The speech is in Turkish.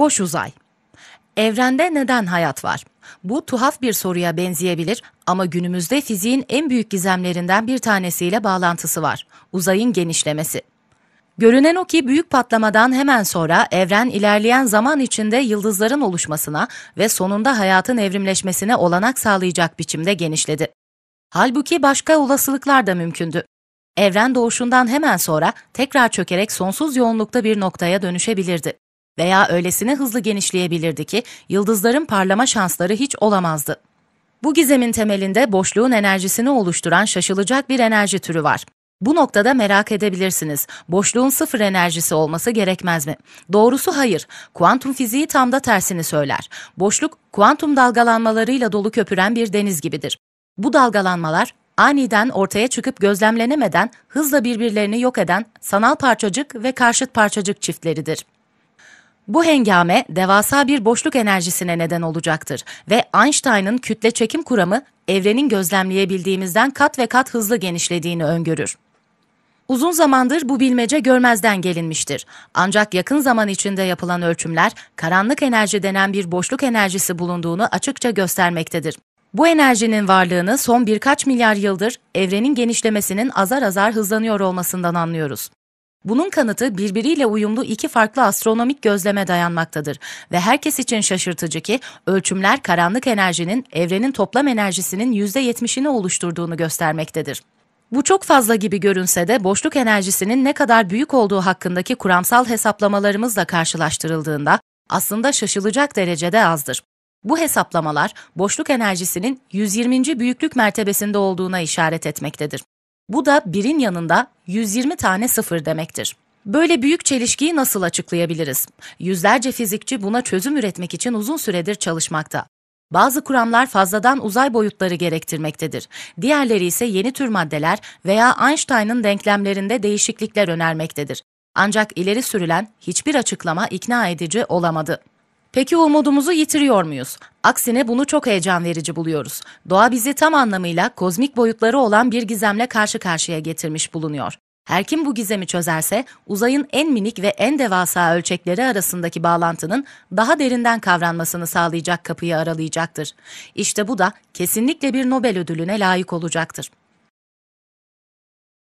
Boş uzay. Evrende neden hayat var? Bu tuhaf bir soruya benzeyebilir ama günümüzde fiziğin en büyük gizemlerinden bir tanesiyle bağlantısı var. Uzayın genişlemesi. Görünen o ki büyük patlamadan hemen sonra evren ilerleyen zaman içinde yıldızların oluşmasına ve sonunda hayatın evrimleşmesine olanak sağlayacak biçimde genişledi. Halbuki başka olasılıklar da mümkündü. Evren doğuşundan hemen sonra tekrar çökerek sonsuz yoğunlukta bir noktaya dönüşebilirdi. Veya öylesine hızlı genişleyebilirdi ki yıldızların parlama şansları hiç olamazdı. Bu gizemin temelinde boşluğun enerjisini oluşturan şaşılacak bir enerji türü var. Bu noktada merak edebilirsiniz. Boşluğun sıfır enerjisi olması gerekmez mi? Doğrusu hayır. Kuantum fiziği tam da tersini söyler. Boşluk kuantum dalgalanmalarıyla dolu köpüren bir deniz gibidir. Bu dalgalanmalar aniden ortaya çıkıp gözlemlenemeden hızla birbirlerini yok eden sanal parçacık ve karşıt parçacık çiftleridir. Bu hengame devasa bir boşluk enerjisine neden olacaktır ve Einstein'ın kütle çekim kuramı evrenin gözlemleyebildiğimizden kat ve kat hızlı genişlediğini öngörür. Uzun zamandır bu bilmece görmezden gelinmiştir. Ancak yakın zaman içinde yapılan ölçümler karanlık enerji denen bir boşluk enerjisi bulunduğunu açıkça göstermektedir. Bu enerjinin varlığını son birkaç milyar yıldır evrenin genişlemesinin azar azar hızlanıyor olmasından anlıyoruz. Bunun kanıtı birbiriyle uyumlu iki farklı astronomik gözleme dayanmaktadır ve herkes için şaşırtıcı ki ölçümler karanlık enerjinin evrenin toplam enerjisinin %70'ini oluşturduğunu göstermektedir. Bu çok fazla gibi görünse de boşluk enerjisinin ne kadar büyük olduğu hakkındaki kuramsal hesaplamalarımızla karşılaştırıldığında aslında şaşılacak derecede azdır. Bu hesaplamalar boşluk enerjisinin 120. büyüklük mertebesinde olduğuna işaret etmektedir. Bu da birin yanında 120 tane sıfır demektir. Böyle büyük çelişkiyi nasıl açıklayabiliriz? Yüzlerce fizikçi buna çözüm üretmek için uzun süredir çalışmakta. Bazı kuramlar fazladan uzay boyutları gerektirmektedir. Diğerleri ise yeni tür maddeler veya Einstein'ın denklemlerinde değişiklikler önermektedir. Ancak ileri sürülen hiçbir açıklama ikna edici olamadı. Peki umudumuzu yitiriyor muyuz? Aksine bunu çok heyecan verici buluyoruz. Doğa bizi tam anlamıyla kozmik boyutları olan bir gizemle karşı karşıya getirmiş bulunuyor. Her kim bu gizemi çözerse uzayın en minik ve en devasa ölçekleri arasındaki bağlantının daha derinden kavranmasını sağlayacak kapıyı aralayacaktır. İşte bu da kesinlikle bir Nobel ödülüne layık olacaktır.